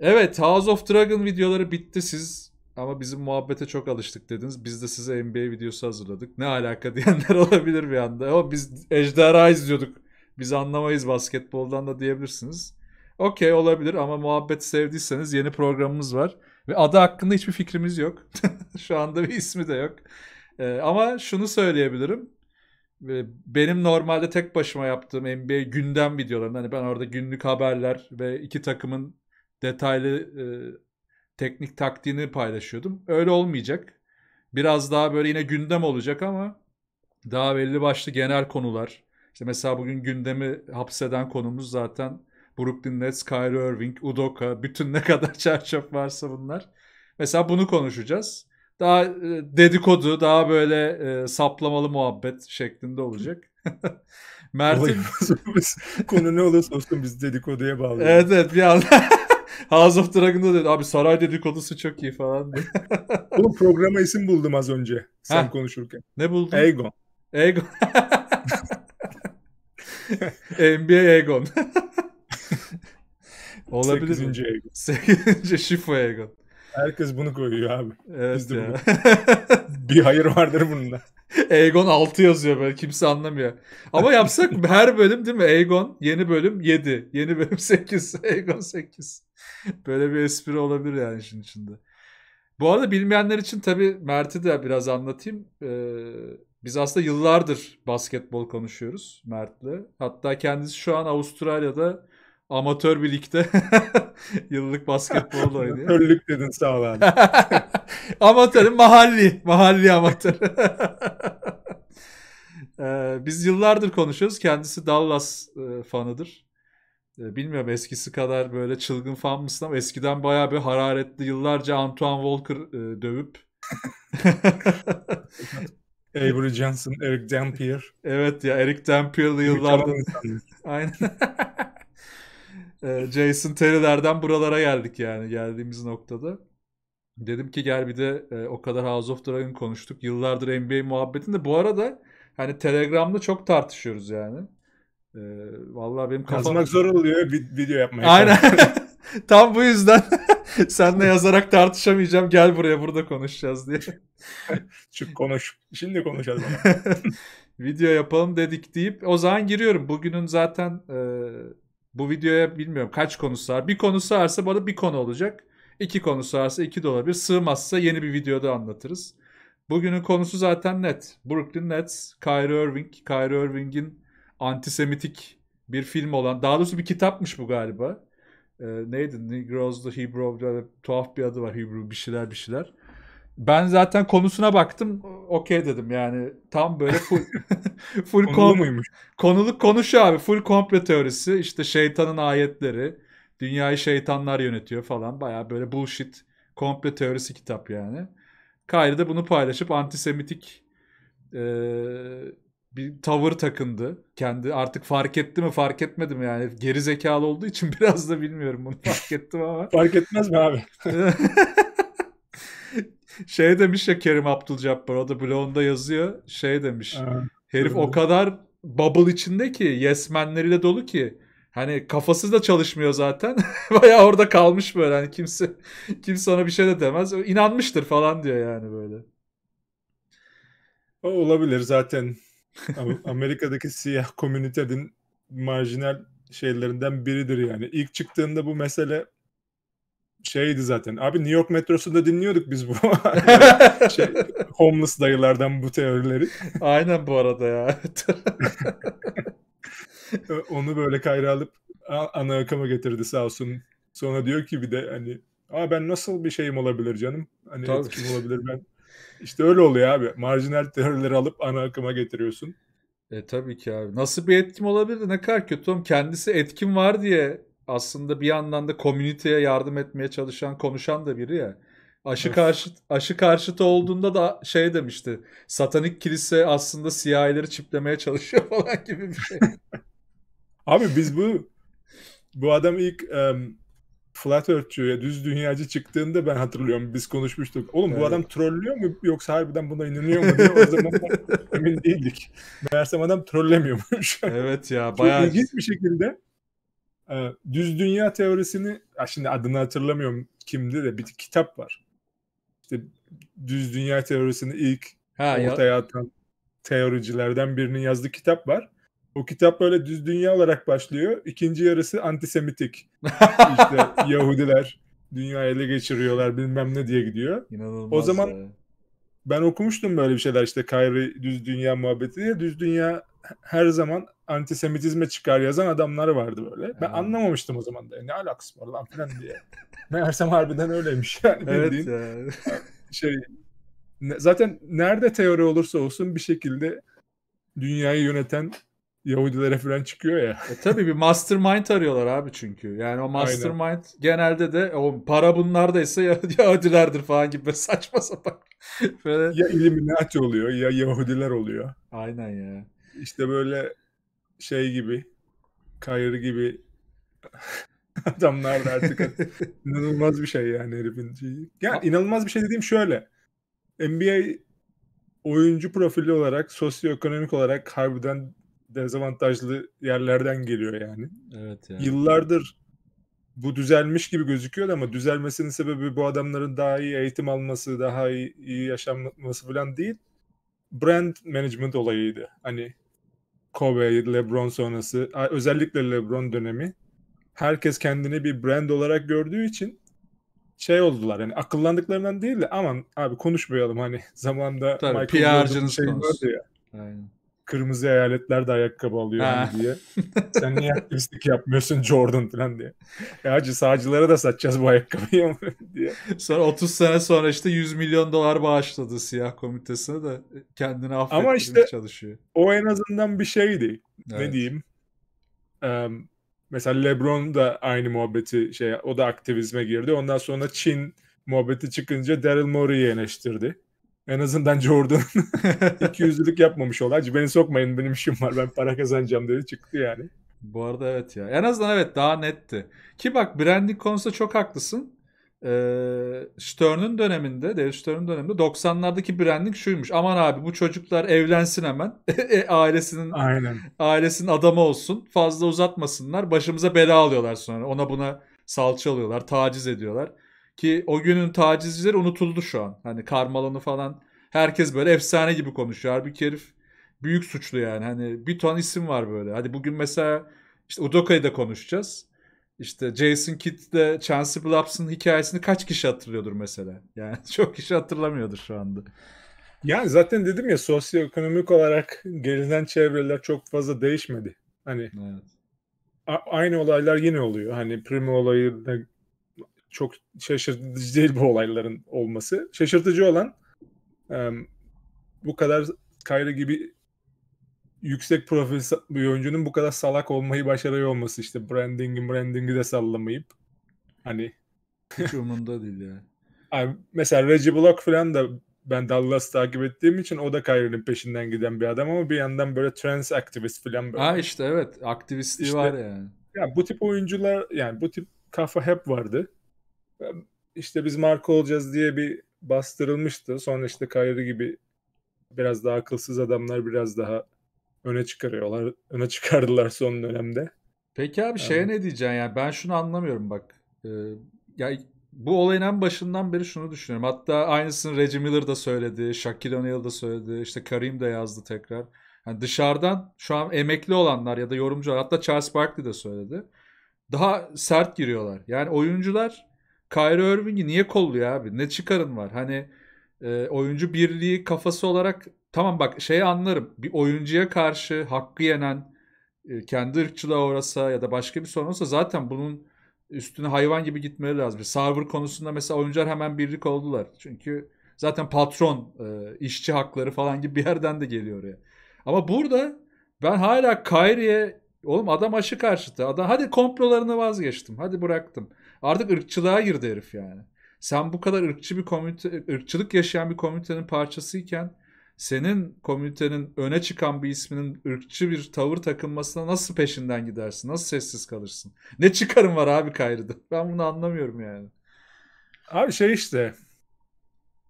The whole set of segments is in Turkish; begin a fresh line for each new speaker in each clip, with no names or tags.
Evet House of Dragon videoları bitti siz ama bizim muhabbete çok alıştık dediniz. Biz de size NBA videosu hazırladık. Ne alaka diyenler olabilir bir anda. Ama biz ejderha izliyorduk. Biz anlamayız basketboldan da diyebilirsiniz. Okey olabilir ama muhabbet sevdiyseniz yeni programımız var. Ve adı hakkında hiçbir fikrimiz yok. Şu anda bir ismi de yok. Ee, ama şunu söyleyebilirim. Benim normalde tek başıma yaptığım NBA gündem videolarında hani ben orada günlük haberler ve iki takımın detaylı e, teknik taktiğini paylaşıyordum. Öyle olmayacak. Biraz daha böyle yine gündem olacak ama daha belli başlı genel konular. İşte mesela bugün gündemi hapseden konumuz zaten Brooklyn Nets, Kyrie Irving, Udoka, bütün ne kadar çarşaf varsa bunlar. Mesela bunu konuşacağız. Daha e, dedikodu, daha böyle e, saplamalı muhabbet şeklinde olacak. Mert'in...
Konu ne olursa olsun biz dedikoduya bağlıyoruz. Evet
evet bir anda... House of Dragon'da dedi abi saray dedikodusu çok iyi falan. Oğlum
programa isim buldum az önce sen ha. konuşurken. Ne buldun? Egon.
Egon. NBA Egon. Olabilir 8. mi? Egon. 8. Şifo Egon. Herkes bunu koyuyor abi. Evet Biz de ya. bir hayır vardır bunda. Egon 6 yazıyor böyle kimse anlamıyor. Ama yapsak her bölüm değil mi? Egon yeni bölüm 7. Yeni bölüm 8. Egon 8. Böyle bir espri olabilir yani işin içinde. Bu arada bilmeyenler için tabii Mert'i de biraz anlatayım. Ee, biz aslında yıllardır basketbol konuşuyoruz Mert'le. Hatta kendisi şu an Avustralya'da amatör bir ligde yıllık basketbol da oynuyor. Amatörlük dedin sağ ol abi. Amatörün mahalli. Mahalli amatör. Ee, biz yıllardır konuşuyoruz. Kendisi Dallas e, fanıdır. Ee, bilmiyorum eskisi kadar böyle çılgın fan mısın ama eskiden bayağı bir hararetli yıllarca Antoine Walker e, dövüp Avery Johnson, Eric Dampier. Evet ya Eric Dampier'lı yıllardır. Aynen. Ee, Jason Terry'lerden buralara geldik yani geldiğimiz noktada. Dedim ki gel bir de e, o kadar House of Dragon konuştuk. Yıllardır NBA muhabbetinde. Bu arada hani Telegram'da çok tartışıyoruz yani. E, vallahi benim kafam... Kazmak zor oluyor video yapmaya. Aynen. Tam bu yüzden senle yazarak tartışamayacağım. Gel buraya burada konuşacağız diye. Çık konuş. Şimdi konuşalım. Video yapalım dedik deyip o zaman giriyorum. Bugünün zaten e, bu videoya bilmiyorum kaç konu sığar. Bir konu sığarsa bana bir konu olacak. İki konu sığarsa iki de olabilir. Sığmazsa yeni bir videoda anlatırız. Bugünün konusu zaten net. Brooklyn Nets, Kyrie Irving. Kyrie Irving'in antisemitik bir film olan, daha doğrusu bir kitapmış bu galiba. Ee, neydi? Negroes the Hebrew, tuhaf bir adı var Hebrew bir şeyler bir şeyler. Ben zaten konusuna baktım. Okey dedim yani. Tam böyle full, full konulu muymuş? Konuluk konuş abi. Full komple teorisi. İşte şeytanın ayetleri. Dünyayı şeytanlar yönetiyor falan. Baya böyle bullshit komple teorisi kitap yani. Kayri de bunu paylaşıp antisemitik e, bir tavır takındı. Kendi artık fark etti mi fark etmedi mi? yani. Geri zekalı olduğu için biraz da bilmiyorum bunu fark ettim ama. fark etmez mi abi? şey demiş ya Kerim Abdülcabbar o da blogunda yazıyor. Şey demiş. Evet. Herif o kadar bubble içinde ki yesmenleriyle dolu ki hani kafası da çalışmıyor zaten. Baya orada kalmış böyle hani kimse kimse ona bir şey de demez. İnanmıştır falan diyor yani böyle. O olabilir zaten. Amerika'daki
siyah komünitenin marjinal şeylerinden biridir yani. İlk çıktığında bu mesele şeydi zaten. Abi New York metrosunda dinliyorduk biz bu şey, homeless dayılardan bu teorileri. Aynen bu arada ya. Onu böyle kayra alıp ana akıma getirdi sağ olsun. Sonra diyor ki bir de hani Aa ben nasıl bir şeyim olabilir canım? Hani kim olabilir ben.
İşte öyle oluyor abi. Marjinal teorileri alıp ana akıma getiriyorsun. E tabii ki abi. Nasıl bir etkim olabilir ne kadar kötü oğlum. Kendisi etkim var diye aslında bir yandan da komüniteye yardım etmeye çalışan konuşan da biri ya. Aşı karşıt aşı karşıtı olduğunda da şey demişti. Satanik kilise aslında siyahileri çiplemeye çalışıyor falan gibi bir şey. Abi biz bu bu adam ilk um,
Flat ya düz dünyacı çıktığında ben hatırlıyorum biz konuşmuştuk. Oğlum evet. bu adam trollüyor mu yoksa harbiden buna inanıyor mu diye o zaman emin değildik. Meğersem adam trollemiyormuş.
Evet ya bayağı. Çok ilginç
bir şekilde ee, düz dünya teorisini şimdi adını hatırlamıyorum kimdi de bir kitap var. İşte düz dünya teorisini ilk ha, ortaya atan teoricilerden birinin yazdığı kitap var. O kitap böyle düz dünya olarak başlıyor. İkinci yarısı antisemitik. İşte Yahudiler dünyayı ele geçiriyorlar bilmem ne diye gidiyor. İnanılmaz o zaman ya. ben okumuştum böyle bir şeyler işte Kayri düz dünya muhabbeti diye. Düz dünya her zaman antisemitizme çıkar yazan adamlar vardı böyle. Ben evet. anlamamıştım o zaman da. E, ne alakası var lan falan diye. Meğersem harbiden öyleymiş yani bildiğin. Evet yani. Şey, zaten nerede teori olursa olsun bir şekilde dünyayı yöneten
Yahudilere falan çıkıyor ya. E tabii bir mastermind arıyorlar abi çünkü. Yani o mastermind Aynen. genelde de o para bunlardaysa Yahudilerdir falan gibi saçma sapan.
Böyle... Ya Illuminati oluyor ya Yahudiler oluyor.
Aynen ya.
İşte böyle şey gibi Kayır gibi adamlar da artık inanılmaz bir şey yani herifin şeyi. Yani inanılmaz bir şey dediğim şöyle. NBA oyuncu profili olarak, sosyoekonomik olarak harbiden dezavantajlı yerlerden geliyor yani. Evet yani. Yıllardır bu düzelmiş gibi gözüküyor ama düzelmesinin sebebi bu adamların daha iyi eğitim alması, daha iyi, iyi yaşanması falan değil. Brand management olayıydı. Hani Kobe, LeBron sonrası, özellikle LeBron dönemi herkes kendini bir brand olarak gördüğü için şey oldular yani akıllandıklarından değil de aman abi konuşmayalım hani zamanda Tabii, Michael PR'cınız şey vardı ya. Aynen kırmızı eyaletler de ayakkabı alıyor hani diye. Sen niye aktivistlik yapmıyorsun Jordan falan diye. Ya hacı
sağcılara da satacağız bu ayakkabıyı diye. Sonra 30 sene sonra işte 100 milyon dolar bağışladı siyah komitesine de kendini affettirmeye Ama işte çalışıyor. o en azından bir
şeydi. Evet. Ne diyeyim? Um, mesela LeBron da aynı muhabbeti şey o da aktivizme girdi. Ondan sonra Çin muhabbeti çıkınca Daryl Morey'i eleştirdi. En azından Jordan 200'lük yapmamış olay. Beni sokmayın benim işim var ben para
kazanacağım dedi çıktı yani. Bu arada evet ya. En azından evet daha netti. Ki bak branding konusunda çok haklısın. Ee, Stern'ın döneminde, David Stern'ın döneminde 90'lardaki branding şuymuş. Aman abi bu çocuklar evlensin hemen. E, ailesinin Aynen. ailesinin adamı olsun. Fazla uzatmasınlar. Başımıza bela alıyorlar sonra. Ona buna salça alıyorlar, taciz ediyorlar. Ki o günün tacizcileri unutuldu şu an. Hani Karmalonu falan herkes böyle efsane gibi konuşuyor. Halbuki herif büyük suçlu yani. Hani bir ton isim var böyle. Hadi bugün mesela işte Udoka'yı da konuşacağız. İşte Jason Kidd'le Chance Blaps'ın hikayesini kaç kişi hatırlıyordur mesela? Yani çok kişi hatırlamıyordur şu anda. Yani zaten dedim ya sosyoekonomik olarak gelinen çevreler çok fazla
değişmedi. Hani evet. aynı olaylar yine oluyor. Hani Primo olayı da çok şaşırtıcı değil bu olayların olması. Şaşırtıcı olan e, bu kadar Kyrie gibi yüksek profil bir oyuncunun bu kadar salak olmayı başarıyor olması işte branding'i branding'i de sallamayıp hani hiç umurunda değil ya. Yani mesela Reggie Block falan da ben Dallas takip ettiğim için o da Kyrie'nin peşinden giden bir adam ama bir yandan böyle trans aktivist falan böyle. Ha işte evet aktivistliği işte, var yani. Ya bu tip oyuncular yani bu tip kafa hep vardı işte biz marka olacağız diye bir bastırılmıştı. Sonra işte Kyrie gibi biraz daha akılsız adamlar biraz daha öne çıkarıyorlar. Öne çıkardılar son dönemde.
Peki abi şeye yani. ne diyeceksin yani ben şunu anlamıyorum bak. Ee, ya bu olayın en başından beri şunu düşünüyorum. Hatta aynısını Reggie Miller da söyledi, Shaquille O'Neal da söyledi, işte Karim de yazdı tekrar. Yani dışarıdan şu an emekli olanlar ya da yorumcular hatta Charles Barkley de söyledi. Daha sert giriyorlar. Yani oyuncular Kyrie Irving'i niye kolluyor abi? Ne çıkarın var? Hani e, oyuncu birliği kafası olarak tamam bak şeyi anlarım. Bir oyuncuya karşı hakkı yenen e, kendi ırkçılığa uğrasa ya da başka bir sorun olsa zaten bunun üstüne hayvan gibi gitmeleri lazım. Server konusunda mesela oyuncular hemen birlik oldular. Çünkü zaten patron, e, işçi hakları falan gibi bir yerden de geliyor oraya. Ama burada ben hala Kyrie'ye oğlum adam aşı karşıtı. Adam hadi komplolarını vazgeçtim. Hadi bıraktım. Artık ırkçılığa girdi herif yani. Sen bu kadar ırkçı bir komünite, ırkçılık yaşayan bir komünitenin parçasıyken senin komünitenin öne çıkan bir isminin ırkçı bir tavır takınmasına nasıl peşinden gidersin? Nasıl sessiz kalırsın? Ne çıkarım var abi Kayri'de? Ben bunu anlamıyorum yani. Abi şey işte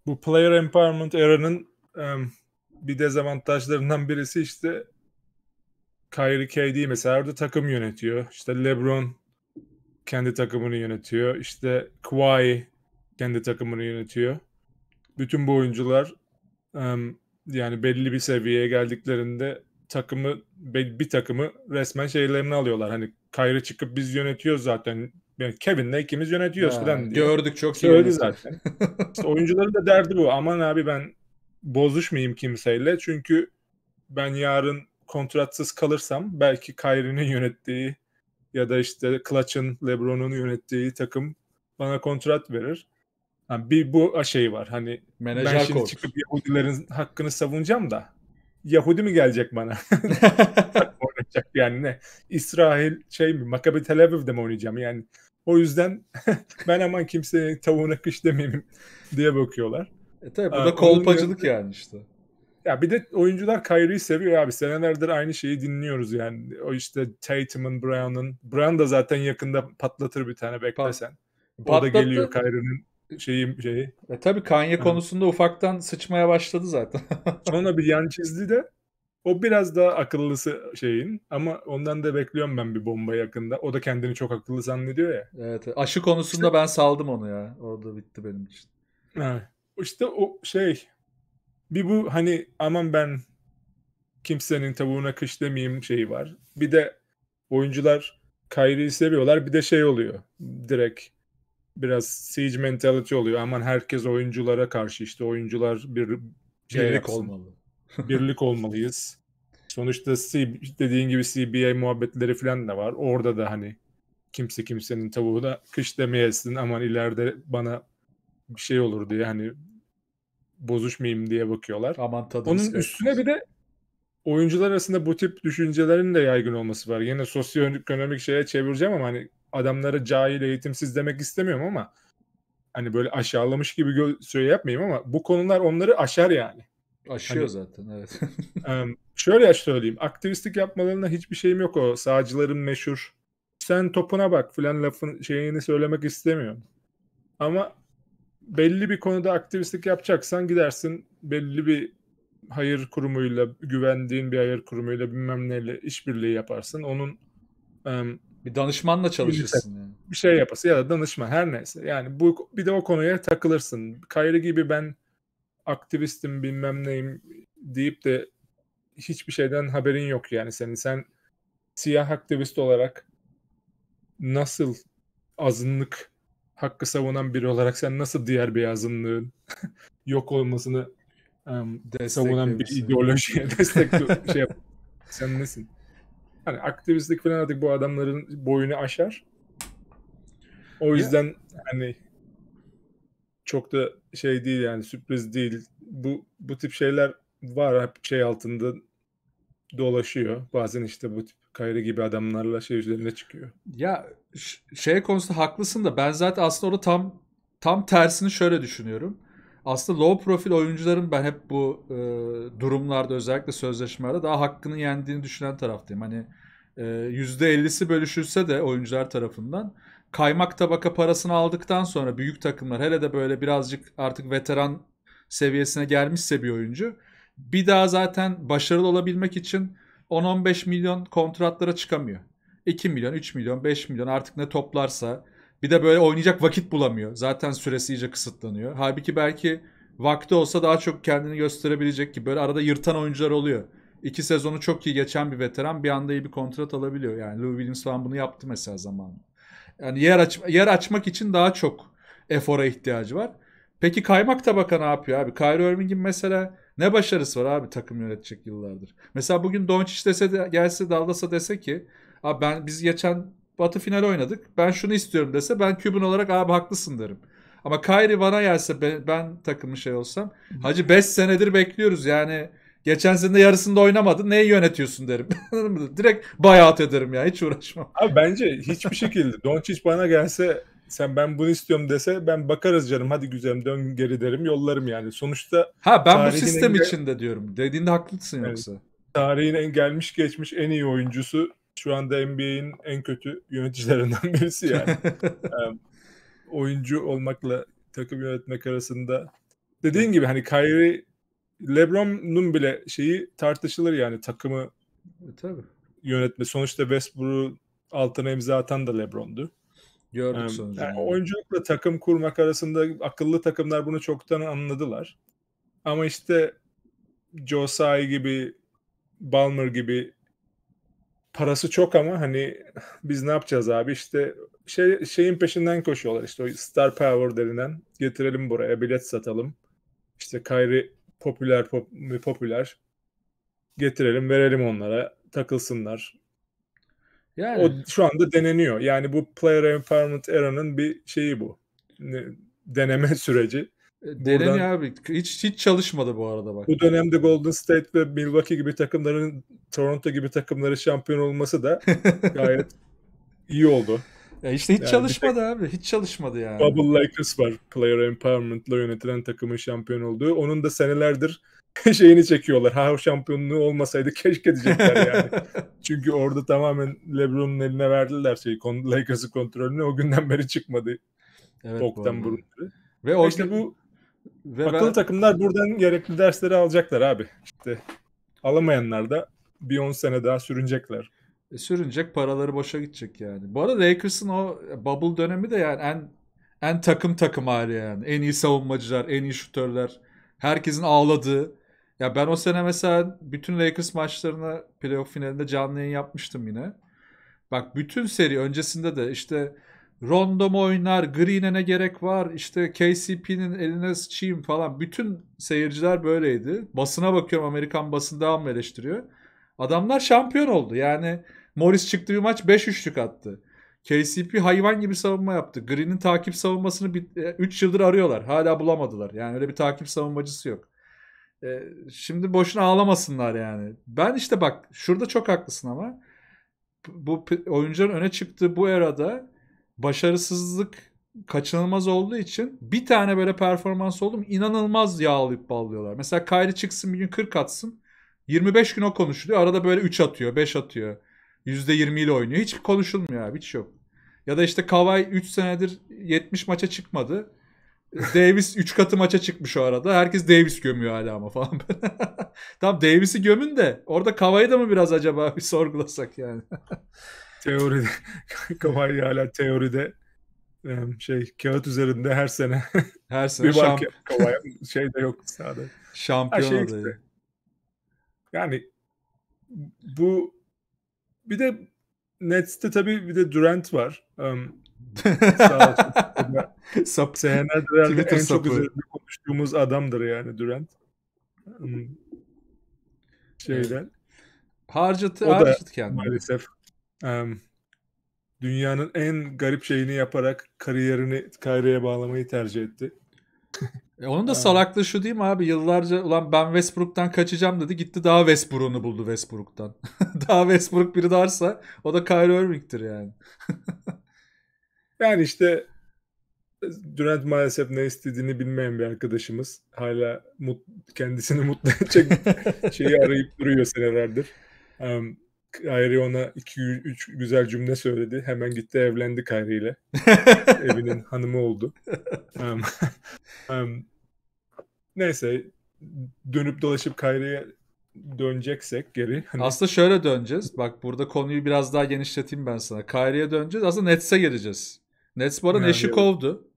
bu player empowerment
era'nın um, bir dezavantajlarından birisi işte Kyrie KD mesela orada takım yönetiyor. İşte LeBron kendi takımını yönetiyor. İşte Kawhi kendi takımını yönetiyor. Bütün bu oyuncular yani belli bir seviyeye geldiklerinde takımı bir takımı resmen şeylerini alıyorlar. Hani Kayrı çıkıp biz yönetiyoruz zaten. Yani Kevin'le ikimiz yönetiyoruz ya, falan diye. Gördük çok iyi. Söyledi zaten. işte oyuncuların da derdi bu. Aman abi ben bozuşmayayım kimseyle. Çünkü ben yarın kontratsız kalırsam belki Kyrie'nin yönettiği ya da işte Clutch'ın, LeBron'un yönettiği takım bana kontrat verir. Yani bir bu şey var. Hani Menajer ben şimdi kod. çıkıp Yahudilerin hakkını savunacağım da Yahudi mi gelecek bana? oynayacak yani ne? İsrail şey mi? Maccabi Tel Aviv'de mi oynayacağım yani? O yüzden ben aman kimseye tavuğuna kış demeyeyim diye bakıyorlar.
E tabi bu da kolpacılık yani işte.
Ya bir de oyuncular Kyrie'yi seviyor abi. Senelerdir aynı şeyi dinliyoruz yani. O işte Tatum'un, Brown'un. Brown da zaten yakında patlatır bir tane beklesen.
Pat, o da geliyor Kyrie'nin şeyi. şeyi. E tabii Kanye Hı. konusunda ufaktan sıçmaya başladı zaten. Ona bir yan çizdi de o biraz daha akıllısı şeyin
ama ondan da bekliyorum ben bir bomba yakında. O da kendini çok akıllı zannediyor ya. Evet. Aşı konusunda işte...
ben saldım onu ya. Orada bitti benim için. Evet.
İşte o şey bir bu hani aman ben kimsenin tavuğuna kış demeyeyim şeyi var. Bir de oyuncular Kyrie'yi seviyorlar. Bir de şey oluyor. Direkt biraz siege mentality oluyor. Aman herkes oyunculara karşı işte oyuncular bir şey birlik yapsın. olmalı. birlik olmalıyız. Sonuçta C, dediğin gibi CBA muhabbetleri falan da var. Orada da hani kimse kimsenin tavuğuna kış demeyesin aman ileride bana bir şey olur diye hani bozuşmayayım diye bakıyorlar. Aman tadını Onun üstüne bir de oyuncular arasında bu tip düşüncelerin de yaygın olması var. Yine sosyoekonomik şeye çevireceğim ama hani adamları cahil eğitimsiz demek istemiyorum ama hani böyle aşağılamış gibi gö- şey yapmayayım ama bu konular onları aşar yani.
Aşıyor hani, zaten evet.
şöyle söyleyeyim aktivistlik yapmalarına hiçbir şeyim yok o sağcıların meşhur sen topuna bak filan lafın şeyini söylemek istemiyorum. Ama belli bir konuda aktivistlik yapacaksan gidersin belli bir hayır kurumuyla güvendiğin bir hayır kurumuyla bilmem neyle işbirliği yaparsın. Onun um, bir danışmanla çalışırsın. Bir, yani. bir şey yapası ya da danışma her neyse. Yani bu bir de o konuya takılırsın. Kayri gibi ben aktivistim bilmem neyim deyip de hiçbir şeyden haberin yok yani senin. Sen siyah aktivist olarak nasıl azınlık hakkı savunan biri olarak sen nasıl diğer beyazınlığın yok olmasını um, savunan bir ideolojiye destek şey yap. Sen nesin? Hani aktivistlik falan artık bu adamların boyunu aşar. O yüzden ya. hani çok da şey değil yani sürpriz değil. Bu bu tip şeyler var hep şey altında dolaşıyor. Bazen işte bu tip Kayri gibi adamlarla şey üzerine çıkıyor.
Ya şey konusunda haklısın da ben zaten aslında orada tam tam tersini şöyle düşünüyorum. Aslında low profil oyuncuların ben hep bu e, durumlarda özellikle sözleşmelerde daha hakkını yendiğini düşünen taraftayım. Hani e, %50'si bölüşülse de oyuncular tarafından kaymak tabaka parasını aldıktan sonra büyük takımlar hele de böyle birazcık artık veteran seviyesine gelmişse bir oyuncu bir daha zaten başarılı olabilmek için 10-15 milyon kontratlara çıkamıyor. 2 milyon, 3 milyon, 5 milyon artık ne toplarsa bir de böyle oynayacak vakit bulamıyor. Zaten süresi iyice kısıtlanıyor. Halbuki belki vakti olsa daha çok kendini gösterebilecek ki böyle arada yırtan oyuncular oluyor. İki sezonu çok iyi geçen bir veteran bir anda iyi bir kontrat alabiliyor. Yani Lou Williams falan bunu yaptı mesela zamanında. Yani yer, aç, yer açmak için daha çok efora ihtiyacı var. Peki kaymak tabaka ne yapıyor abi? Kyrie Irving'in mesela ne başarısı var abi takım yönetecek yıllardır? Mesela bugün Doncic dese de, gelse Dallas'a dese ki Abi ben biz geçen Batı final oynadık. Ben şunu istiyorum dese ben Kübün olarak abi haklısın derim. Ama Kyrie bana gelse ben, ben takımı şey olsam. Hacı 5 senedir bekliyoruz yani. Geçen sene yarısında oynamadın. Neyi yönetiyorsun derim. Direkt bayat ederim ya. Hiç uğraşmam. Abi bence hiçbir şekilde. Doncic bana gelse sen
ben bunu istiyorum dese ben bakarız canım hadi güzelim dön geri derim yollarım yani. Sonuçta Ha ben bu sistem içinde diyorum. Dediğinde haklısın evet. yoksa. Tarihin en gelmiş geçmiş en iyi oyuncusu şu anda NBA'in en kötü yöneticilerinden birisi yani. oyuncu olmakla takım yönetmek arasında dediğin gibi hani Kyrie LeBron'un bile şeyi tartışılır yani takımı e, tabii. yönetme. Sonuçta Westbrook'u altına imza atan da LeBron'du. Gördük um, sonucu. Yani oyunculukla takım kurmak arasında akıllı takımlar bunu çoktan anladılar. Ama işte Josai gibi Balmer gibi parası çok ama hani biz ne yapacağız abi işte şey, şeyin peşinden koşuyorlar işte o star power denilen getirelim buraya bilet satalım işte Kyrie popüler pop, popüler getirelim verelim onlara takılsınlar. Yani o şu anda deneniyor. Yani bu player empowerment era'nın bir şeyi bu. Deneme süreci. Deren Buradan... abi hiç hiç çalışmadı
bu arada bak. Bu
dönemde Golden State ve Milwaukee gibi takımların Toronto gibi takımları şampiyon
olması da
gayet
iyi oldu. Ya işte hiç yani çalışmadı abi. Hiç çalışmadı yani. Bubble
Lakers var. Player Empowerment'la yönetilen takımın şampiyon olduğu. Onun da senelerdir şeyini çekiyorlar. Ha o şampiyonluğu olmasaydı keşke diyecekler yani. Çünkü orada tamamen LeBron'un eline verdiler şey Lakers'ın kontrolünü. O günden beri çıkmadı. Evet, Boktan Ve orada işte bu ve Akıllı ben... takımlar buradan gerekli
dersleri alacaklar abi. İşte alamayanlar da bir 10 sene daha sürünecekler. E, sürünecek paraları boşa gidecek yani. Bu arada Lakers'ın o bubble dönemi de yani en en takım takım hali yani. En iyi savunmacılar, en iyi şutörler. Herkesin ağladığı. Ya ben o sene mesela bütün Lakers maçlarını playoff finalinde canlı yayın yapmıştım yine. Bak bütün seri öncesinde de işte Rondo mu oynar, Green'e ne gerek var, İşte KCP'nin eline sıçayım falan. Bütün seyirciler böyleydi. Basına bakıyorum Amerikan basını devam eleştiriyor. Adamlar şampiyon oldu. Yani Morris çıktı bir maç 5 üçlük attı. KCP hayvan gibi savunma yaptı. Green'in takip savunmasını 3 e, yıldır arıyorlar. Hala bulamadılar. Yani öyle bir takip savunmacısı yok. E, şimdi boşuna ağlamasınlar yani. Ben işte bak şurada çok haklısın ama bu oyuncuların öne çıktığı bu erada başarısızlık kaçınılmaz olduğu için bir tane böyle performans oldu mu inanılmaz yağlayıp ballıyorlar. Mesela Kyrie çıksın bir gün 40 atsın. 25 gün o konuşuluyor. Arada böyle 3 atıyor, 5 atıyor. %20 ile oynuyor. Hiç konuşulmuyor abi. Hiç yok. Ya da işte Kawhi 3 senedir 70 maça çıkmadı. Davis 3 katı maça çıkmış o arada. Herkes Davis gömüyor hala ama falan. Tamam Davis'i gömün de orada Kawhi'yi da mı biraz acaba bir sorgulasak yani. teoride Kavani hala teoride
şey kağıt üzerinde her sene her sene bir şamp- Kavani şey de yok sahada. Şampiyon şey işte. Yani bu bir de Nets'te tabii bir de Durant var. Um, Sap, senelerdir en sapı. çok üzerinde konuştuğumuz adamdır yani Durant. Um, şeyden. Harcadı, harcadı kendini. Maalesef dünyanın en garip şeyini yaparak kariyerini
kariyere bağlamayı tercih etti. E onun da salaklığı şu değil mi abi? Yıllarca ulan ben Westbrook'tan kaçacağım dedi. Gitti daha Westbrook'unu buldu Westbrook'tan. daha Westbrook biri varsa o da Kyrie Irving'tir yani. yani işte
Durant maalesef ne istediğini bilmeyen bir arkadaşımız. Hala mut, kendisini mutlu edecek şeyi arayıp duruyor senelerdir. Um, Kyrie ona 2-3 güzel cümle söyledi. Hemen gitti evlendi Kyrie ile. Evinin hanımı oldu. Um, um, neyse
dönüp dolaşıp Kyrie'ye döneceksek geri. Hani... Aslında şöyle döneceğiz. Bak burada konuyu biraz daha genişleteyim ben sana. Kyrie'ye döneceğiz. Aslında Nets'e gireceğiz. Nets bu arada yani... Neşikov'du.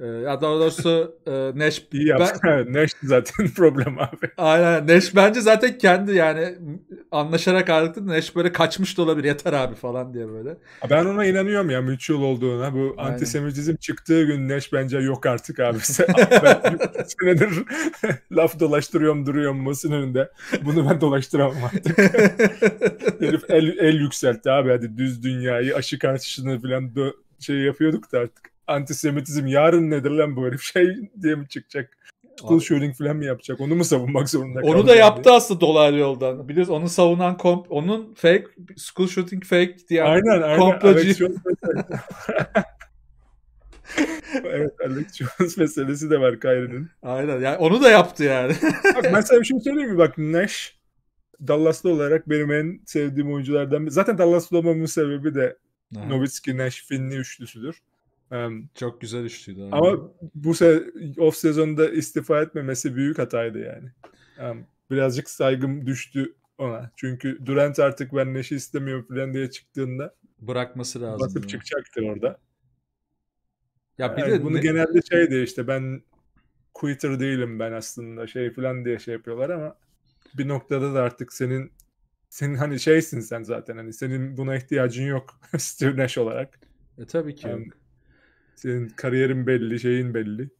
Ee, ya daha doğrusu e, Neş... İyi yapsın. Ben...
Neş zaten problem
abi. Aynen. Neş bence zaten kendi yani anlaşarak ayrıldı. Neş böyle kaçmış da olabilir. Yeter abi falan diye böyle.
Ben ona inanıyorum ya mutual olduğuna. Bu Aynen. antisemitizm çıktığı gün Neş bence yok artık abi. ben senedir laf dolaştırıyorum duruyorum masın önünde. Bunu ben dolaştıramam artık. Herif el, el yükseltti abi. Hadi düz dünyayı aşı karşısına falan şey yapıyorduk da artık antisemitizm yarın nedir lan böyle bir şey diye mi çıkacak? School shooting falan mı yapacak? Onu mu savunmak zorunda Onu da yaptı
diye. aslında dolaylı yoldan. Biliyoruz onu savunan komp onun fake school shooting fake diye aynen, aynen. komplocu. evet Alex Jones meselesi de var Kyrie'nin. Aynen yani onu da yaptı yani.
bak mesela bir şey söyleyeyim mi? Bak Nash Dallaslı olarak benim en sevdiğim oyunculardan biri. Zaten Dallaslı olmamın sebebi de Novitski, Nash, Finley üçlüsüdür. Çok
güzel üçlüydü. Abi. Ama
bu se off sezonda istifa etmemesi büyük hataydı yani. Um, birazcık saygım düştü ona. Çünkü Durant artık ben Neş'i istemiyorum falan diye çıktığında bırakması lazım. Basıp yani.
çıkacaktır orada.
Ya bir yani de bunu ne... genelde şey diye işte ben quitter değilim ben aslında şey falan diye şey yapıyorlar ama bir noktada da artık senin senin hani şeysin sen zaten hani senin buna ihtiyacın yok Steve Nash olarak. E tabii ki. Um, senin kariyerin belli, şeyin belli.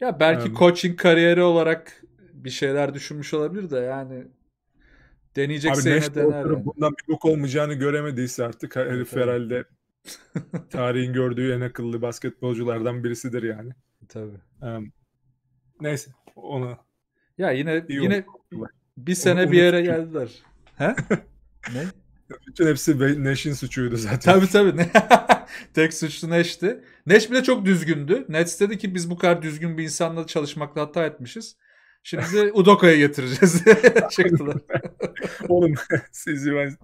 Ya belki yani.
coaching kariyeri olarak bir şeyler düşünmüş olabilir de yani deneyecekse yine dener. Yani. Bundan bir bok olmayacağını
göremediyse artık evet, herif tabii. herhalde tarihin gördüğü en akıllı basketbolculardan birisidir yani. Tabii. Um, neyse ona. Ya
yine yine oldu. bir sene onu, bir yere geldiler. He? ne? Bütün hepsi Neşin suçuydu zaten. Tabii tabii. Tek suçlu Neş'ti. Neş bile çok düzgündü. Nets dedi ki biz bu kadar düzgün bir insanla çalışmakla hata etmişiz. Şimdi Udoka'ya getireceğiz çıktılar. Oğlum sizi ben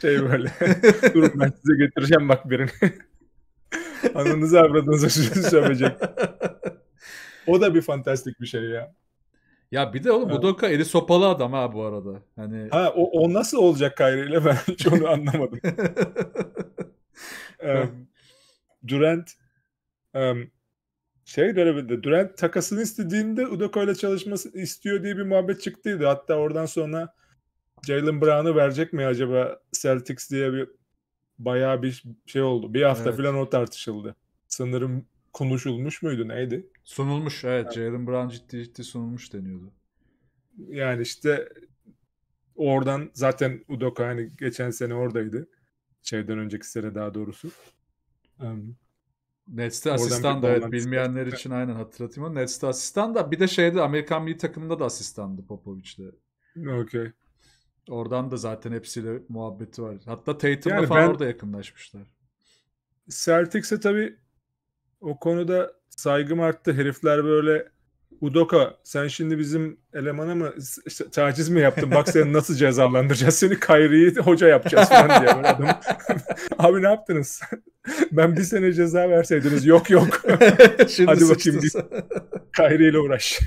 şey böyle durup ben size getireceğim bak birini. Ananızı avradınızı söyleyecek. O da bir fantastik bir şey ya.
Ya bir de oğlum Udoka eli sopalı adam ha bu arada. Hani... Ha o, o nasıl olacak Kyrie ile ben hiç onu anlamadım. Durant
um, şey döneminde Durant takasını istediğinde Udoka ile çalışması istiyor diye bir muhabbet çıktıydı. Hatta oradan sonra Jalen Brown'ı verecek mi acaba Celtics diye bir bayağı bir şey oldu. Bir hafta evet. falan o tartışıldı. Sanırım konuşulmuş muydu neydi? Sunulmuş evet. Yani. Jalen Brown ciddi ciddi sunulmuş deniyordu. Yani işte oradan zaten Udoka hani geçen sene oradaydı. Şeyden önceki sene daha doğrusu. Um,
Nets'te asistan da evet bilmeyenler için aynen hatırlatayım onu. Nets'te asistan da bir de şeyde Amerikan bir takımında da asistandı Popovic'de. Okey. Oradan da zaten hepsiyle muhabbeti var. Hatta Tatum'la yani falan ben, orada yakınlaşmışlar. Celtics'e tabii
o konuda saygım arttı. Herifler böyle Udoka sen şimdi bizim elemana mı taciz mi yaptın? Bak seni nasıl cezalandıracağız? Seni Kayri'yi hoca yapacağız falan diye. Adam, Abi ne yaptınız? ben bir sene ceza verseydiniz yok yok. şimdi Hadi bakayım git. Kayri ile uğraş.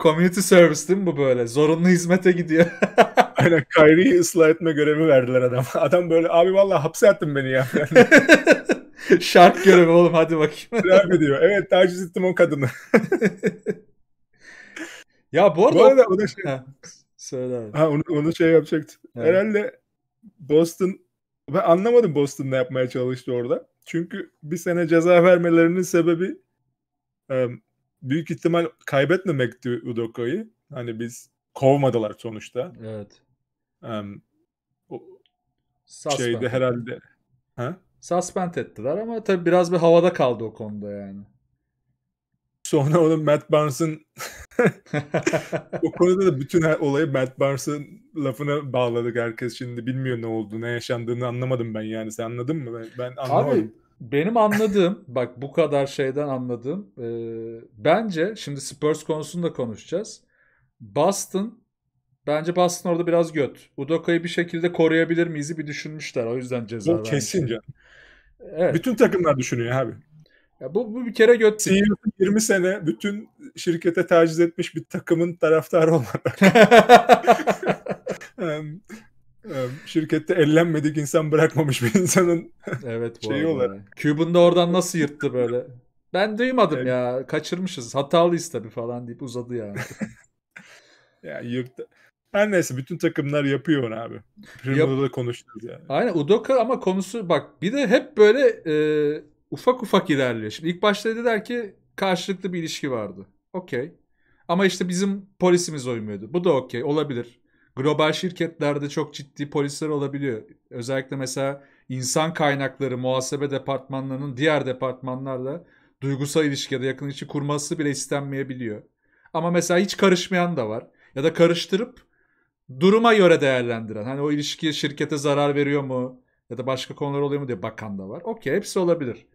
Community service değil mi bu böyle? Zorunlu hizmete gidiyor. Aynen Kyrie'yi ıslah etme görevi verdiler adam. Adam böyle abi vallahi hapse attın beni ya. Şart görevi oğlum hadi bakayım. Abi diyor. Evet taciz ettim o kadını. Ya bu arada, bu arada o da şey... Ha, söyle abi. Ha, onu, onu şey yapacaktı. Evet. Herhalde Boston ben anlamadım Boston ne yapmaya çalıştı orada. Çünkü bir sene ceza vermelerinin sebebi büyük ihtimal kaybetmemekti Udoka'yı. Hani
biz kovmadılar sonuçta. Evet. Um, o Suspend. şeyde herhalde. Ha? Suspend ettiler ama tabii biraz bir havada kaldı o konuda yani. Sonra onun Matt Barnes'ın
o konuda da bütün her olayı Matt Barnes'ın lafına bağladık herkes şimdi bilmiyor ne oldu ne
yaşandığını anlamadım ben yani sen anladın mı ben, ben anlamadım. Abi benim anladığım bak bu kadar şeyden anladığım e, bence şimdi Spurs konusunda konuşacağız. Boston bence Boston orada biraz göt. Udoka'yı bir şekilde koruyabilir miyiz bir düşünmüşler o yüzden ceza. Bu kesin canım. Evet. Bütün takımlar düşünüyor abi. Ya
bu, bu bir kere göt. 20 e sene bütün şirkete taciz etmiş bir takımın taraftarı olarak şirkette ellenmedik
insan bırakmamış bir insanın evet, bu şeyi olarak. Cuban da oradan nasıl yırttı böyle. Ben duymadım evet. ya. Kaçırmışız. Hatalıyız tabii falan deyip uzadı yani. ya yırttı. Her neyse bütün takımlar yapıyor abi. primoda Yap- da konuştuk yani. Aynen Udoka ama konusu bak bir de hep böyle e, ufak ufak ilerliyor. Şimdi ilk başta dediler ki karşılıklı bir ilişki vardı. Okey. Ama işte bizim polisimiz uymuyordu. Bu da okey olabilir. Global şirketlerde çok ciddi polisler olabiliyor. Özellikle mesela insan kaynakları, muhasebe departmanlarının diğer departmanlarla duygusal ilişkide yakın ilişki kurması bile istenmeyebiliyor. Ama mesela hiç karışmayan da var. Ya da karıştırıp duruma göre değerlendiren. Hani o ilişki şirkete zarar veriyor mu? Ya da başka konular oluyor mu diye bakan da var. Okey hepsi olabilir.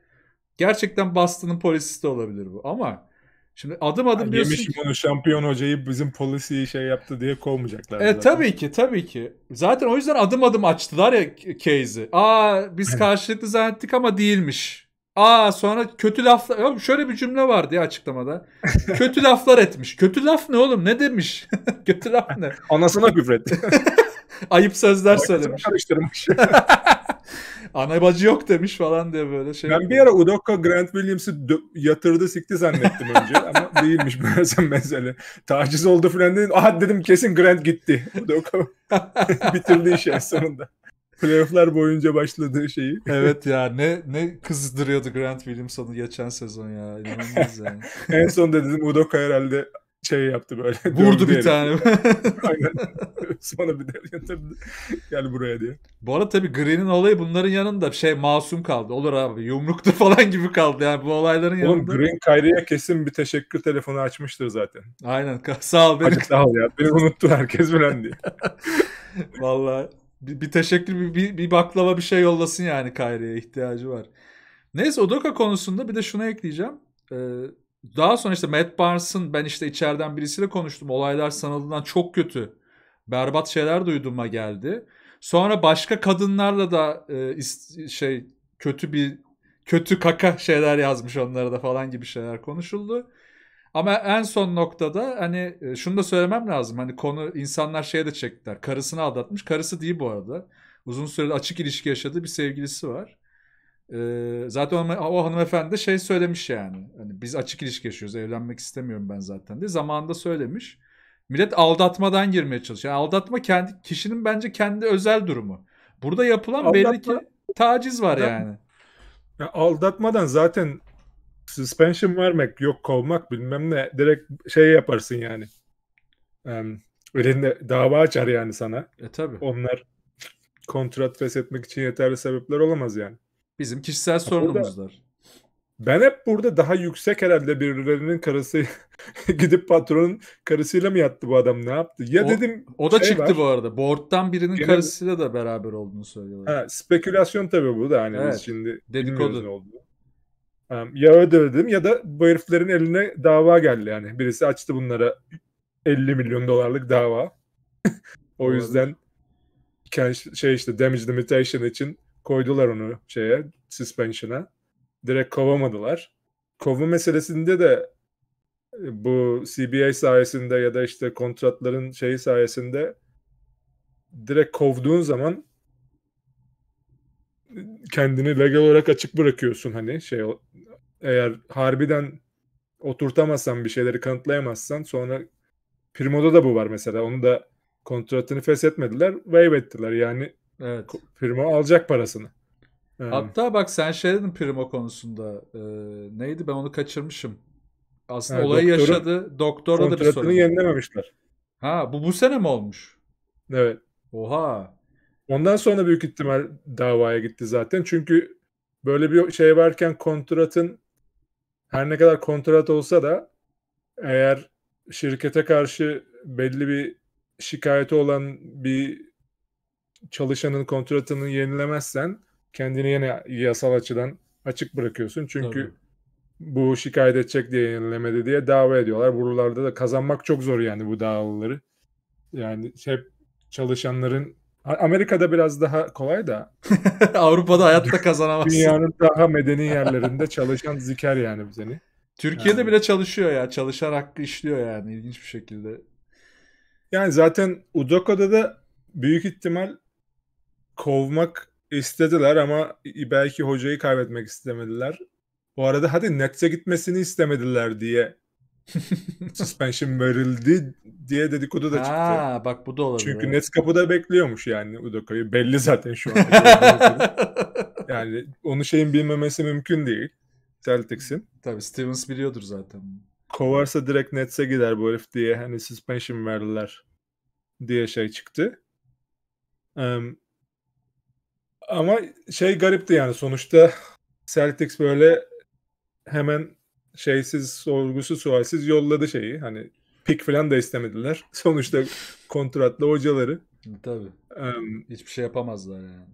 Gerçekten Boston'ın polisisi de olabilir bu ama şimdi adım adım yani diyorsun ki... bunu
şampiyon hocayı bizim polisi şey yaptı diye kovmayacaklar. E, zaten.
tabii ki tabii ki. Zaten o yüzden adım adım açtılar ya case'i. Aa biz karşılıklı zannettik ama değilmiş. Aa sonra kötü laflar... Ya şöyle bir cümle vardı ya açıklamada. kötü laflar etmiş. Kötü laf ne oğlum? Ne demiş? kötü laf ne? Anasına küfretti. Ayıp sözler söylemiş. karıştırmış ana bacı yok demiş falan diye böyle şey. Ben bir ara Udoka Grant Williams'ı
yatırdı sikti zannettim önce ama değilmiş meğerse mesele. Taciz oldu falan dedim. Aha dedim kesin Grant gitti. Udoka bitirdi işi sonunda. Playoff'lar boyunca başladığı şeyi. evet
ya ne ne kızdırıyordu Grant Williamson'u geçen sezon ya. İnanılmaz yani. en son da dedim Udoka herhalde şey yaptı böyle. Vurdu bir
tane. Aynen. Sonra bir de gel buraya diye.
Bu arada tabii Green'in olayı bunların yanında şey masum kaldı. Olur abi yumruktu falan gibi kaldı yani bu olayların Oğlum, yanında. Oğlum Green
Kyrie'ye kesin bir teşekkür telefonu açmıştır zaten. Aynen sağ ol. Beni... Hacı sağ ol ya beni unuttu herkes bilen diye.
Valla bir, bir teşekkür bir, bir, bir baklava bir şey yollasın yani Kyrie'ye ihtiyacı var. Neyse Odoka konusunda bir de şunu ekleyeceğim. Ee, daha sonra işte Matt Barnes'ın ben işte içeriden birisiyle konuştum. Olaylar sanıldığından çok kötü. Berbat şeyler duyduğuma geldi. Sonra başka kadınlarla da e, şey kötü bir kötü kaka şeyler yazmış onlara da falan gibi şeyler konuşuldu. Ama en son noktada hani e, şunu da söylemem lazım. Hani konu insanlar şeye de çektiler. Karısını aldatmış. Karısı değil bu arada. Uzun süredir açık ilişki yaşadığı bir sevgilisi var zaten o, hanımefendi şey söylemiş yani. Hani biz açık ilişki yaşıyoruz. Evlenmek istemiyorum ben zaten diye. Zamanında söylemiş. Millet aldatmadan girmeye çalışıyor. Yani aldatma kendi kişinin bence kendi özel durumu. Burada yapılan aldatma, belli ki taciz var aldatma. yani. Ya aldatmadan zaten
suspension vermek, yok kovmak bilmem ne direkt şey yaparsın yani. Um, elinde dava açar yani sana. E tabi. Onlar kontrat feshetmek için yeterli sebepler olamaz yani. Bizim kişisel sorunumuzlar. Ben hep burada daha yüksek herhalde birilerinin karısı gidip patronun karısıyla mı yattı bu adam
ne yaptı? Ya o, dedim O da şey çıktı var, bu arada. Board'dan birinin gene, karısıyla da beraber olduğunu söylüyorlar. Ha,
spekülasyon tabii bu da hani evet, biz şimdi dedikodu. oldu. Ya ödedim ya da bu heriflerin eline dava geldi yani. Birisi açtı bunlara 50 milyon dolarlık dava. o yüzden şey işte damage limitation için Koydular onu şeye, suspension'a. Direkt kovamadılar. Kovu meselesinde de e, bu CBA sayesinde ya da işte kontratların şeyi sayesinde direkt kovduğun zaman e, kendini legal olarak açık bırakıyorsun hani şey eğer harbiden oturtamazsan bir şeyleri kanıtlayamazsan sonra Primo'da da bu var mesela onu da kontratını feshetmediler waive ettiler yani Evet. Primo alacak parasını.
Yani. Ee, Hatta bak sen şey dedin Primo konusunda. E, neydi ben onu kaçırmışım. Aslında ha, olayı doktoru, yaşadı. Doktora da bir sorun. yenilememişler. Ha bu bu sene mi olmuş? Evet. Oha.
Ondan sonra büyük ihtimal davaya gitti zaten. Çünkü böyle bir şey varken kontratın her ne kadar kontrat olsa da eğer şirkete karşı belli bir şikayeti olan bir çalışanın kontratını yenilemezsen kendini yine yasal açıdan açık bırakıyorsun. Çünkü Tabii. bu şikayet edecek diye yenilemedi diye dava ediyorlar. Buralarda da kazanmak çok zor yani bu davaları. Yani hep çalışanların Amerika'da biraz daha kolay da
Avrupa'da hayatta kazanamazsın. Dünyanın
daha medeni yerlerinde çalışan ziker yani seni.
Türkiye'de yani. bile çalışıyor ya. Çalışan hakkı işliyor yani ilginç bir şekilde.
Yani zaten Udoko'da da büyük ihtimal kovmak istediler ama belki hocayı kaybetmek istemediler. Bu arada hadi Nets'e gitmesini istemediler diye suspension verildi diye dedikodu
da çıktı. Ha, bak bu da olabilir. Çünkü Nets
kapıda bekliyormuş yani Udoka'yı. Belli zaten şu an. yani onu şeyin bilmemesi mümkün değil. Celtics'in. Tabii Stevens biliyordur zaten. Kovarsa direkt Nets'e gider bu herif diye hani suspension verdiler diye şey çıktı. Um, ama şey garipti yani sonuçta Celtics böyle hemen şeysiz, sorgusuz, sualsiz yolladı şeyi. Hani pik falan da istemediler.
Sonuçta kontratlı hocaları. Tabii. Um, Hiçbir şey yapamazlar yani.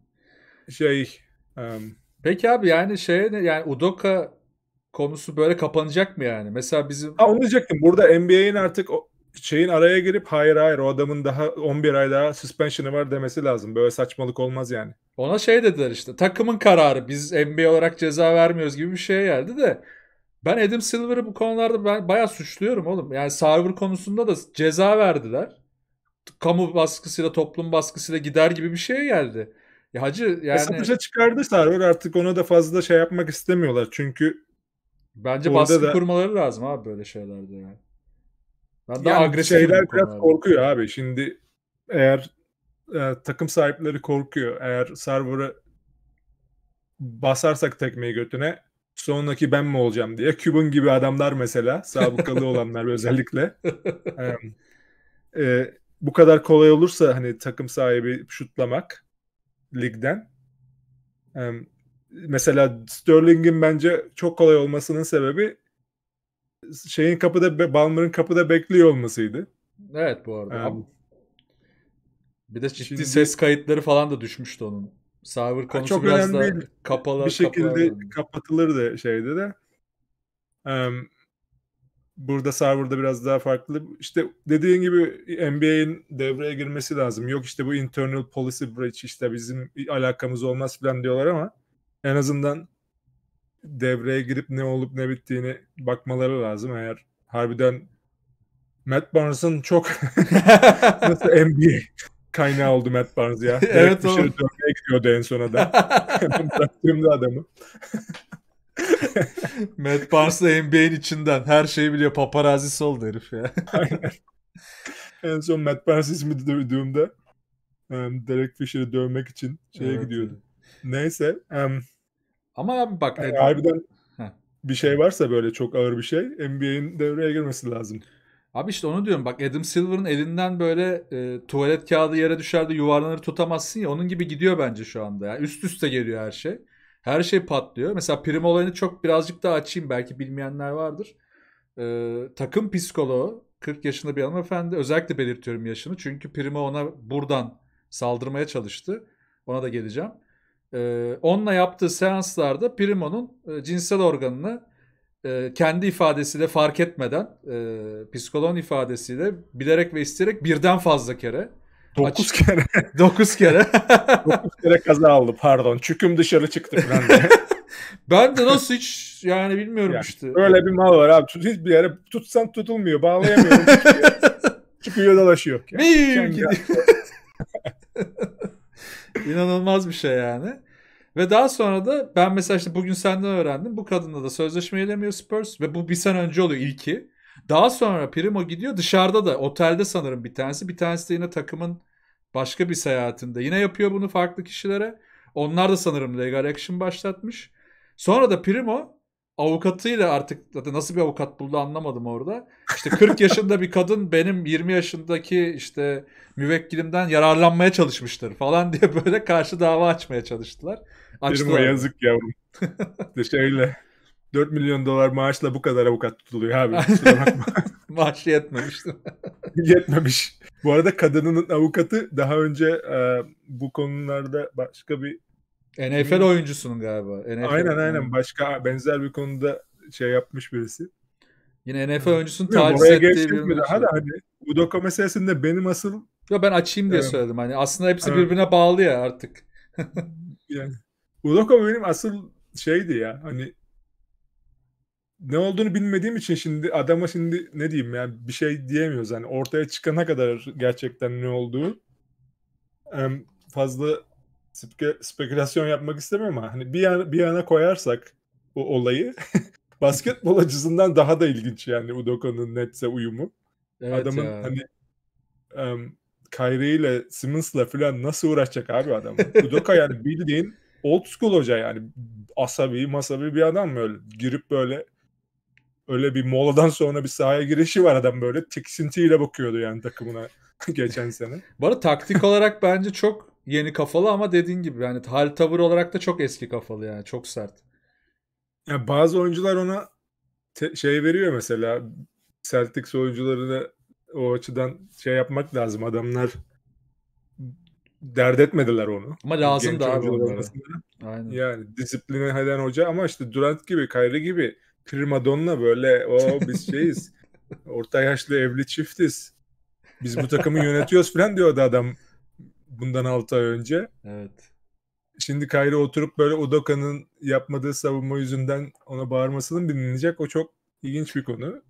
Şey um, Peki abi yani şey yani Udoka konusu böyle kapanacak mı yani? Mesela bizim Ha onu diyecektim. Burada NBA'in artık şeyin araya girip
hayır hayır o adamın daha 11 ay daha suspension'ı var demesi lazım. Böyle saçmalık olmaz yani.
Ona şey dediler işte takımın kararı biz NBA olarak ceza vermiyoruz gibi bir şeye geldi de ben Adam Silver'ı bu konularda ben bayağı suçluyorum oğlum. Yani Silver konusunda da ceza verdiler. Kamu baskısıyla toplum baskısıyla gider gibi bir şeye geldi. Ya hacı e, yani... satışa
çıkardı Silver artık ona da fazla şey yapmak istemiyorlar. Çünkü Bence baskı da...
kurmaları lazım abi böyle şeylerde yani. Hatta yani agresif şeyler biraz abi. korkuyor abi. Şimdi
eğer e, takım sahipleri korkuyor. Eğer server'ı basarsak tekmeyi götüne sonraki ben mi olacağım diye. Cuban gibi adamlar mesela sabıkalı olanlar özellikle. E, e, bu kadar kolay olursa hani takım sahibi şutlamak ligden. E, mesela Sterling'in bence çok kolay olmasının sebebi şeyin kapıda Balmer'ın kapıda bekliyor olmasıydı.
Evet bu arada. Yani, bir de ciddi şimdi, ses kayıtları falan da düşmüştü onun. Server konusu çok biraz önemli da kapalı. Bir şekilde kapalı.
kapatılırdı şeyde de. Ee, burada serverda biraz daha farklı. İşte dediğin gibi NBA'in devreye girmesi lazım. Yok işte bu internal policy breach işte bizim alakamız olmaz falan diyorlar ama en azından devreye girip ne olup ne bittiğini bakmaları lazım eğer harbiden Matt Barnes'ın çok nasıl NBA kaynağı oldu Matt Barnes ya. Direkt evet o. Şey dönmeye gidiyordu en sona da.
Bıraktığımda adamı. Matt Barnes da NBA'in içinden her şeyi biliyor. Paparazisi oldu herif ya. En
son Matt Barnes ismi duyduğumda um, Derek Fisher'ı dövmek için şeye evet. gidiyordu. Neyse. Um, ama abi bak. Yani e, harbiden bir şey varsa böyle çok ağır bir şey NBA'in
devreye girmesi lazım. Abi işte onu diyorum bak Adam Silver'ın elinden böyle e, tuvalet kağıdı yere düşerdi yuvarlanır tutamazsın ya onun gibi gidiyor bence şu anda. Yani üst üste geliyor her şey. Her şey patlıyor. Mesela prim olayını çok birazcık daha açayım belki bilmeyenler vardır. E, takım psikoloğu 40 yaşında bir hanımefendi özellikle belirtiyorum yaşını çünkü Primo ona buradan saldırmaya çalıştı. Ona da geleceğim e, onunla yaptığı seanslarda Primo'nun e, cinsel organını e, kendi ifadesiyle fark etmeden e, psikoloğun ifadesiyle bilerek ve isteyerek birden fazla kere 9 kere. 9 kere. 9 kere kaza oldu pardon. Çüküm dışarı çıktı falan diye. ben de nasıl hiç yani bilmiyorum yani, işte.
Öyle bir mal var abi. Tut, hiçbir yere tutsan tutulmuyor. Bağlayamıyorum. Çıkıyor
dolaşıyor. Yani. İnanılmaz bir şey yani. Ve daha sonra da ben mesela işte bugün senden öğrendim. Bu kadınla da sözleşmeylemiyor Spurs ve bu bir sene önce oluyor ilki. Daha sonra Primo gidiyor dışarıda da otelde sanırım bir tanesi. Bir tanesi de yine takımın başka bir seyahatinde. Yine yapıyor bunu farklı kişilere. Onlar da sanırım legal action başlatmış. Sonra da Primo avukatıyla artık zaten nasıl bir avukat buldu anlamadım orada. İşte 40 yaşında bir kadın benim 20 yaşındaki işte müvekkilimden yararlanmaya çalışmıştır falan diye böyle karşı dava açmaya çalıştılar. Açtılar. Benim yazık yavrum. işte şeyle 4 milyon dolar maaşla
bu kadar avukat tutuluyor abi. Maaşı yetmemişti. Yetmemiş. Bu arada kadının avukatı daha önce e, bu konularda başka bir NFL oyuncusunun galiba. NFL aynen aynen başka benzer bir konuda şey yapmış
birisi. Yine NFL oyuncusunun taciz ettiği bir daha da hani Udoka meselesinde benim asıl Yo ben açayım diye evet. söyledim hani aslında hepsi evet. birbirine bağlı ya artık. yani Udoka benim asıl şeydi ya hani
ne olduğunu bilmediğim için şimdi adama şimdi ne diyeyim yani bir şey diyemiyoruz hani ortaya çıkana kadar gerçekten ne olduğu fazla Spek- spekülasyon yapmak istemiyorum ama hani bir yana, bir yana koyarsak o olayı basketbol açısından daha da ilginç yani Udoka'nın Nets'e uyumu. Evet Adamın ya. hani um, Kyrie ile Simmons'la falan nasıl uğraşacak abi adam? Udoka yani bildiğin old school hoca yani asabi masabi bir adam böyle girip böyle öyle bir moladan sonra bir sahaya girişi var adam böyle tiksintiyle bakıyordu yani takımına
geçen sene. bana taktik olarak bence çok yeni kafalı ama dediğin gibi yani hal tavır olarak da çok eski kafalı yani çok sert. Ya bazı oyuncular ona
te- şey veriyor mesela Celtics oyuncularını o açıdan şey yapmak lazım. Adamlar dert etmediler onu. Ama lazım Genç da abi Aynen. Yani disipline eden hoca ama işte Durant gibi, Kyrie gibi prima donna böyle o biz şeyiz. orta yaşlı evli çiftiz. Biz bu takımı yönetiyoruz falan diyordu adam bundan 6 ay önce. Evet. Şimdi Kyrie oturup böyle Udoka'nın yapmadığı savunma yüzünden ona bağırmasının bilinecek. O çok ilginç bir konu.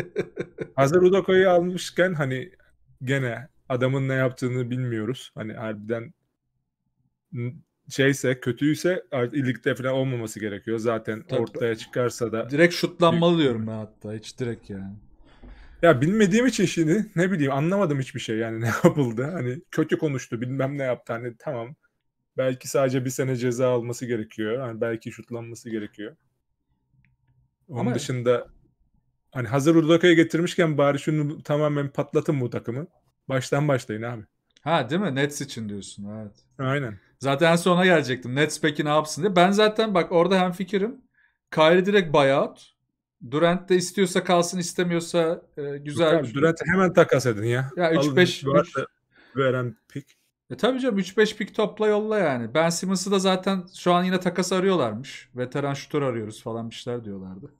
Hazır Udoka'yı almışken hani gene adamın ne yaptığını bilmiyoruz. Hani harbiden şeyse kötüyse ligde falan olmaması gerekiyor. Zaten Tabii. ortaya çıkarsa da direkt şutlanmalı diyorum ben hatta hiç direkt yani. Ya bilmediğim için şimdi ne bileyim anlamadım hiçbir şey yani ne yapıldı. Hani kötü konuştu bilmem ne yaptı hani tamam. Belki sadece bir sene ceza alması gerekiyor. Hani belki şutlanması gerekiyor. Onun Ama... dışında hani hazır Udaka'yı getirmişken bari şunu tamamen patlatın bu takımı.
Baştan başlayın abi. Ha değil mi? Nets için diyorsun. Evet. Aynen. Zaten en sona gelecektim. Nets peki ne yapsın diye. Ben zaten bak orada hem fikrim Kyrie direkt buyout. Durant de istiyorsa kalsın istemiyorsa e, güzel. Tabii, Durant'ı hemen takas edin ya. Ya 3-5 veren pik. E tabii canım 3-5 pik topla yolla yani. Ben Simmons'ı da zaten şu an yine takas arıyorlarmış. Veteran şutör arıyoruz falan bir diyorlardı.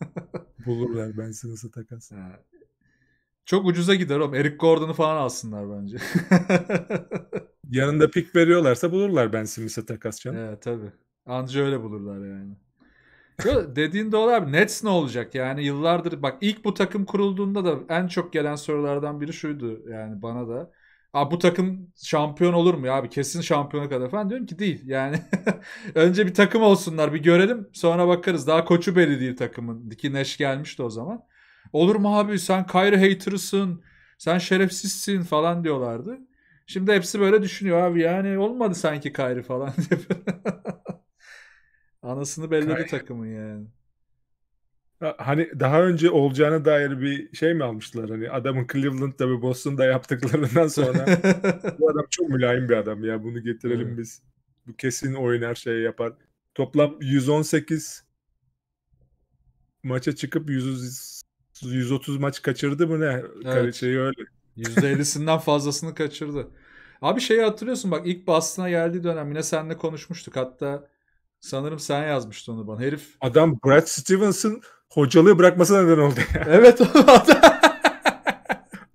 Bulurlar Ben Simmons'ı takas. Ha. Çok ucuza gider oğlum. Eric Gordon'u falan alsınlar bence.
Yanında pik veriyorlarsa bulurlar Ben Simmons'ı takas canım. Evet
tabii. Anca öyle bulurlar yani. Dediğin de olabilir. Nets ne olacak? Yani yıllardır bak ilk bu takım kurulduğunda da en çok gelen sorulardan biri şuydu yani bana da. Aa, bu takım şampiyon olur mu ya abi? Kesin şampiyona kadar falan diyorum ki değil. Yani önce bir takım olsunlar bir görelim sonra bakarız. Daha koçu belli değil takımın. Diki Neş gelmişti o zaman. Olur mu abi sen Kyrie hater'ısın. Sen şerefsizsin falan diyorlardı. Şimdi hepsi böyle düşünüyor abi yani olmadı sanki Kyrie falan diye. Anasını belli bir hani- takımın yani. Hani
daha önce olacağına dair bir şey mi almışlar? Hani adamın Cleveland'da ve Boston'da yaptıklarından sonra bu adam çok mülayim bir adam ya bunu getirelim biz. Bu kesin oynar şey yapar. Toplam 118 maça çıkıp
100, 130 maç kaçırdı mı ne? Evet. öyle. %50'sinden fazlasını kaçırdı. Abi şeyi hatırlıyorsun bak ilk Boston'a geldiği dönem yine seninle konuşmuştuk. Hatta Sanırım sen yazmıştın onu bana herif.
Adam Brad Stevens'ın hocalığı bırakmasına neden oldu.
Ya. Evet o adam.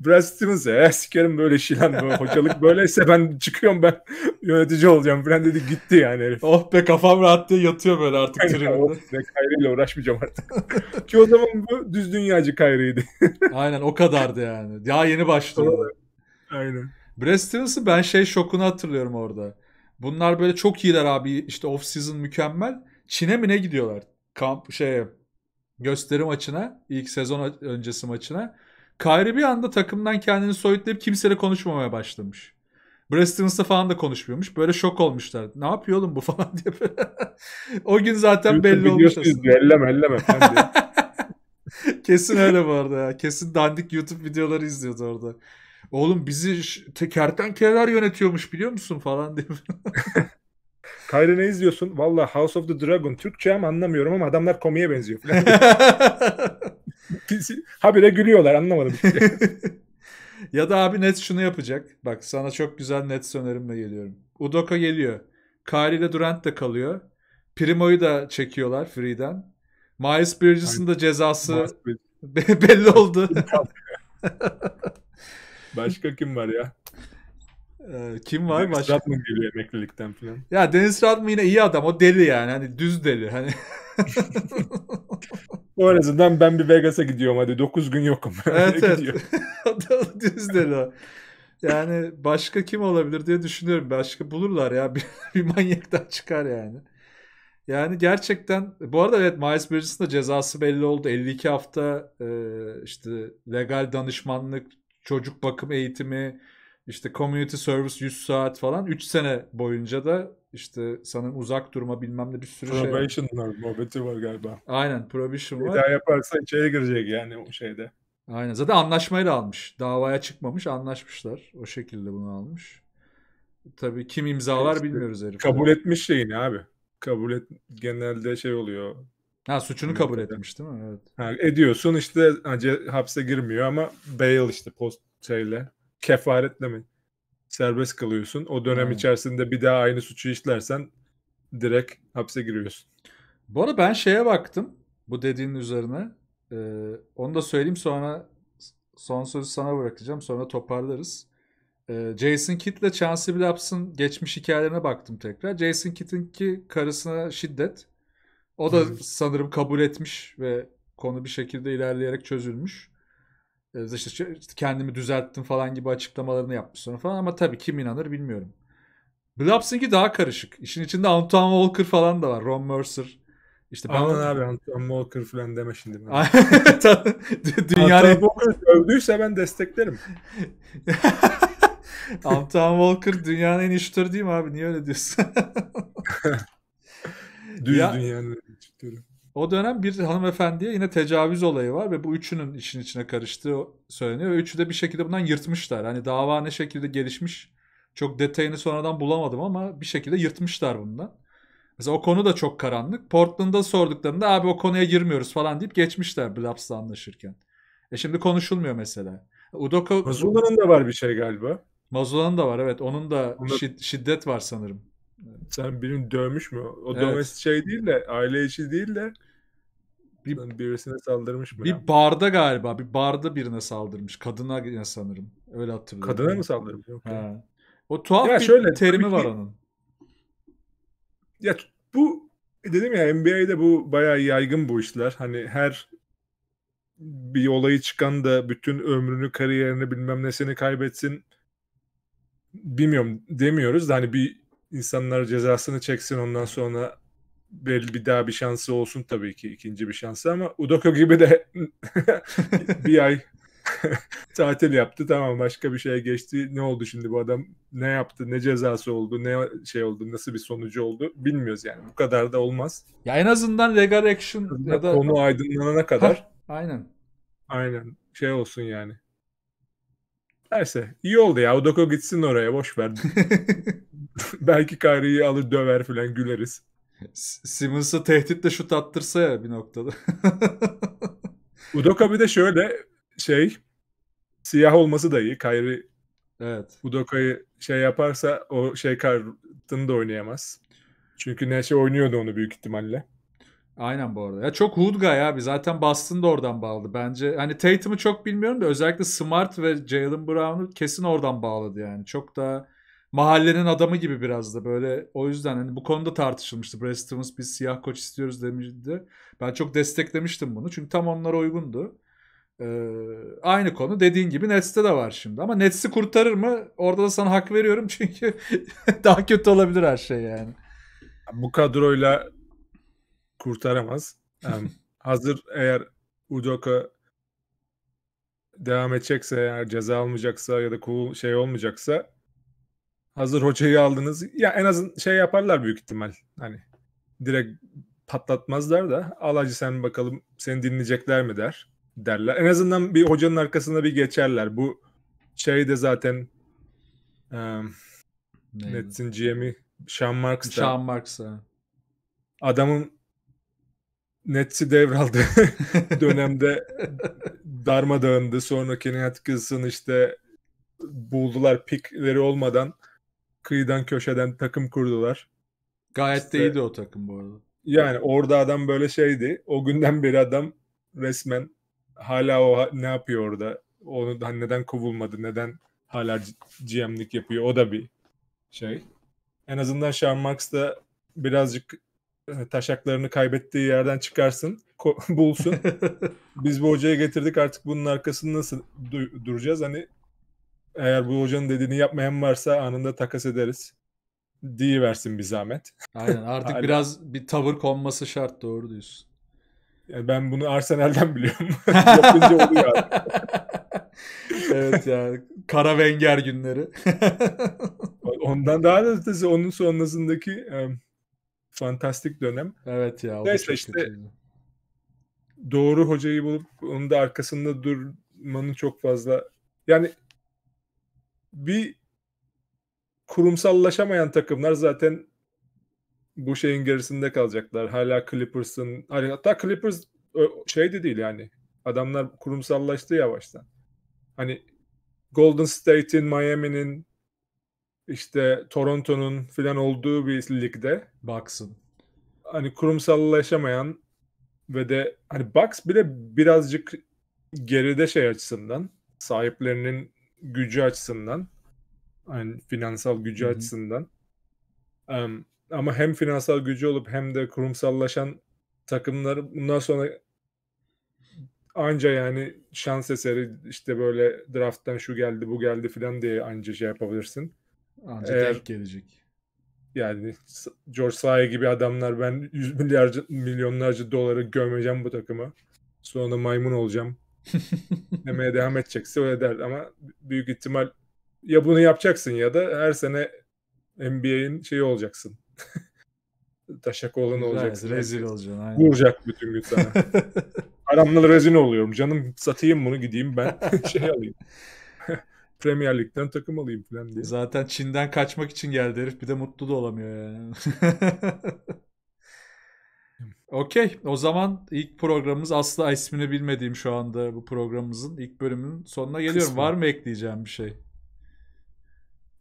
Brad Stevens ya ee, sikerim böyle
şeyler böyle hocalık böyleyse ben çıkıyorum ben yönetici olacağım falan dedi gitti yani herif. Oh
be kafam rahat diye yatıyor böyle artık yani, tribünde. Oh be uğraşmayacağım artık. Ki o zaman bu düz dünyacı Kyrie'ydi. Aynen o kadardı yani. Daha yeni başladı. Aynen. Brad Stevens'ı ben şey şokunu hatırlıyorum orada. Bunlar böyle çok iyiler abi işte off season mükemmel. Çin'e mi ne gidiyorlar? Kamp şey gösteri maçına ilk sezon öncesi maçına. Kyrie bir anda takımdan kendini soyutlayıp kimseyle konuşmamaya başlamış. Brestons'la falan da konuşmuyormuş. Böyle şok olmuşlar. Ne yapıyor oğlum bu falan diye. o gün zaten belli olmuş aslında. Elleme elleme Kesin öyle bu arada ya. Kesin dandik YouTube videoları izliyordu orada. Oğlum bizi te kertenkeleler yönetiyormuş biliyor musun falan diye. Kayra ne
izliyorsun? Valla House of the Dragon. Türkçe ama anlamıyorum ama adamlar komiye benziyor Habire gülüyorlar anlamadım. Şey.
ya da abi net şunu yapacak. Bak sana çok güzel net önerimle geliyorum. Udoka geliyor. Kyrie ile Durant da kalıyor. Primo'yu da çekiyorlar Free'den. Miles Bridges'ın da cezası Miles Bridges. belli oldu. Başka kim var ya? Ee, kim var Deniz başka? Rodman geliyor emeklilikten falan. Ya Deniz Rodman yine iyi adam. O deli yani. Hani düz deli. Hani
O en azından ben bir Vegas'a gidiyorum hadi. 9 gün yokum. evet evet.
düz deli Yani başka kim olabilir diye düşünüyorum. Başka bulurlar ya. Bir, bir manyaktan çıkar yani. Yani gerçekten bu arada evet Miles Bridges'ın da cezası belli oldu. 52 hafta e, işte legal danışmanlık çocuk bakım eğitimi, işte community service 100 saat falan 3 sene boyunca da işte sanırım uzak durma bilmem ne bir sürü probation şey. Probation var, muhabbeti var galiba. Aynen probation var. Bir daha yaparsa içeri girecek yani o şeyde. Aynen zaten anlaşmayla almış. Davaya çıkmamış anlaşmışlar. O şekilde bunu almış. Tabii kim imzalar bilmiyoruz herif. Kabul etmiş şeyini abi.
Kabul et genelde şey oluyor.
Ha suçunu kabul etmiş değil mi? Evet. Ha,
ediyorsun işte acı hapse girmiyor ama bail işte post şeyle kefaretle mi serbest kalıyorsun. O dönem hmm. içerisinde bir daha aynı suçu işlersen
direkt hapse giriyorsun. Bu arada ben şeye baktım bu dediğin üzerine. Ee, onu da söyleyeyim sonra son sözü sana bırakacağım sonra toparlarız. Ee, Jason Kidd ile Chance Blaps'ın geçmiş hikayelerine baktım tekrar. Jason Kidd'in ki karısına şiddet. O da sanırım kabul etmiş ve konu bir şekilde ilerleyerek çözülmüş. Ee, işte, kendimi düzelttim falan gibi açıklamalarını yapmış sonra falan ama tabii kim inanır bilmiyorum. Blobsing'i daha karışık. İşin içinde Antoine Walker falan da var. Ron Mercer. İşte ben Aman abi Antoine Walker falan deme şimdi. Dünyayı... Antoine Walker
övdüyse ben desteklerim.
Antoine Walker dünyanın en iyi şutörü değil mi abi? Niye öyle diyorsun? Düz ya, dünyanın o dönem bir hanımefendiye yine tecavüz olayı var ve bu üçünün işin içine karıştığı söyleniyor. Ve üçü de bir şekilde bundan yırtmışlar. Hani dava ne şekilde gelişmiş çok detayını sonradan bulamadım ama bir şekilde yırtmışlar bundan. Mesela o konu da çok karanlık. Portland'da sorduklarında abi o konuya girmiyoruz falan deyip geçmişler Blaps'la anlaşırken. E şimdi konuşulmuyor mesela. Udoko... Mazula'nın da var bir şey galiba. Mazula'nın da var evet. Onun da Onda... şiddet var sanırım. Sen birini dövmüş mü? O evet. dövmesi
şey değil de aile içi değil de bir, birisine saldırmış mı? Bir yani?
barda galiba. Bir barda birine saldırmış. Kadına sanırım. Öyle hatırlıyorum. Kadına mı saldırmış? Yok O tuhaf ya bir şöyle, terimi var ki, onun. Ya
bu dedim ya NBA'de bu bayağı yaygın bu işler. Hani her bir olayı çıkan da bütün ömrünü, kariyerini bilmem nesini kaybetsin bilmiyorum demiyoruz da hani bir insanlar cezasını çeksin ondan sonra belli bir daha bir şansı olsun tabii ki ikinci bir şansı ama Udoko gibi de bir ay tatil yaptı tamam başka bir şeye geçti ne oldu şimdi bu adam ne yaptı ne cezası oldu ne şey oldu nasıl bir sonucu oldu bilmiyoruz yani bu kadar da olmaz. Ya en azından legal action ya da konu aydınlanana kadar. Ha, aynen. Aynen şey olsun yani Neyse iyi oldu ya. Udoko gitsin oraya boş ver. Belki Kyrie'yi alır döver falan güleriz. Simmons'ı tehditle şut attırsa ya bir noktada. Udoka bir de şöyle şey siyah olması da iyi. Kyrie evet. Udoka'yı şey yaparsa o şey kartını da oynayamaz. Çünkü Neşe oynuyordu onu büyük ihtimalle.
Aynen bu arada. Ya çok Hudgay abi. Zaten Boston da oradan bağladı bence. Hani Tatum'u çok bilmiyorum da özellikle Smart ve Jalen Brown'u kesin oradan bağladı yani. Çok da mahallenin adamı gibi biraz da böyle. O yüzden hani bu konuda tartışılmıştı. Brad Stevens biz siyah koç istiyoruz demişti. Ben çok desteklemiştim bunu. Çünkü tam onlara uygundu. Ee, aynı konu dediğin gibi Nets'te de var şimdi. Ama Nets'i kurtarır mı? Orada da sana hak veriyorum çünkü daha kötü olabilir her şey yani. Bu kadroyla kurtaramaz. Yani hazır eğer
Udoka devam edecekse eğer ceza almayacaksa ya da cool şey olmayacaksa hazır hocayı aldınız. Ya en azın şey yaparlar büyük ihtimal. Hani direkt patlatmazlar da al sen bakalım seni dinleyecekler mi der derler. En azından bir hocanın arkasında bir geçerler. Bu şey de zaten um, Neydi? Nets'in GM'i Sean Marks'ta. Sean Marks'a. Adamın Nets'i devraldı dönemde darmadağındı. Sonra Kenny Atkinson işte buldular pikleri olmadan kıyıdan köşeden takım kurdular.
Gayet işte, de iyiydi o takım bu arada. Yani
orada adam böyle şeydi. O günden beri adam resmen hala o ne yapıyor orada? Onu hani neden kovulmadı? Neden hala GM'lik yapıyor? O da bir şey. En azından Sean Max da birazcık e, taşaklarını kaybettiği yerden çıkarsın, bulsun. Biz bu hocaya getirdik artık bunun arkasını nasıl du- duracağız? Hani eğer bu hocanın dediğini yapmayan varsa anında takas ederiz. Diye versin bir zahmet. Aynen artık Aynen. biraz
bir tavır konması şart doğru diyorsun. Yani e, ben bunu Arsenal'den biliyorum. Yapınca oluyor artık. evet ya kara Wenger günleri.
Ondan daha da ötesi onun sonrasındaki fantastik dönem. Evet ya. Neyse işte doğru hocayı bulup onun da arkasında durmanın çok fazla yani bir kurumsallaşamayan takımlar zaten bu şeyin gerisinde kalacaklar. Hala Clippers'ın hani hatta Clippers şey de değil yani. Adamlar kurumsallaştı yavaştan. Hani Golden State'in, Miami'nin işte Toronto'nun filan olduğu bir ligde Baksın. hani kurumsallaşamayan ve de hani Bucks bile birazcık geride şey açısından sahiplerinin gücü açısından yani finansal gücü Hı-hı. açısından um, ama hem finansal gücü olup hem de kurumsallaşan takımlar bundan sonra anca yani şans eseri işte böyle drafttan şu geldi bu geldi filan diye anca şey yapabilirsin. Ancak Eğer, denk gelecek. Yani George Sahi gibi adamlar ben yüz milyarca, milyonlarca doları gömeceğim bu takımı. Sonra maymun olacağım. demeye devam edecekse öyle der. Ama büyük ihtimal ya bunu yapacaksın ya da her sene NBA'in şeyi olacaksın. Taşak olan olacaksın. Rezil olacaksın. Aynen. Vuracak bütün gün sana. Paramla rezil oluyorum. Canım satayım bunu gideyim ben şey alayım. Premier Lig'den takım alayım
falan diye. Zaten Çin'den kaçmak için geldi herif. Bir de mutlu da olamıyor yani. Okey. O zaman ilk programımız asla ismini bilmediğim şu anda bu programımızın ilk bölümünün sonuna geliyorum. Kısmı. Var mı ekleyeceğim bir şey?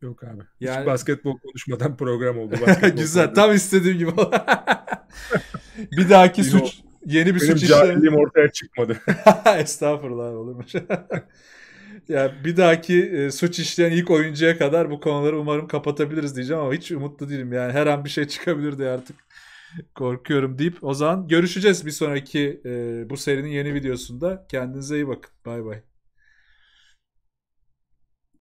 Yok abi. Yani... Hiç basketbol konuşmadan program oldu. Güzel. Oldu. Tam istediğim gibi.
bir dahaki suç yeni bir Benim suç işlemi. Benim ortaya çıkmadı.
Estağfurullah oğlum. mu? Ya bir dahaki e, suç işleyen ilk oyuncuya kadar bu konuları umarım kapatabiliriz diyeceğim ama hiç umutlu değilim. Yani her an bir şey çıkabilir diye artık korkuyorum deyip o zaman görüşeceğiz bir sonraki e, bu serinin yeni videosunda. Kendinize iyi bakın. Bay bay.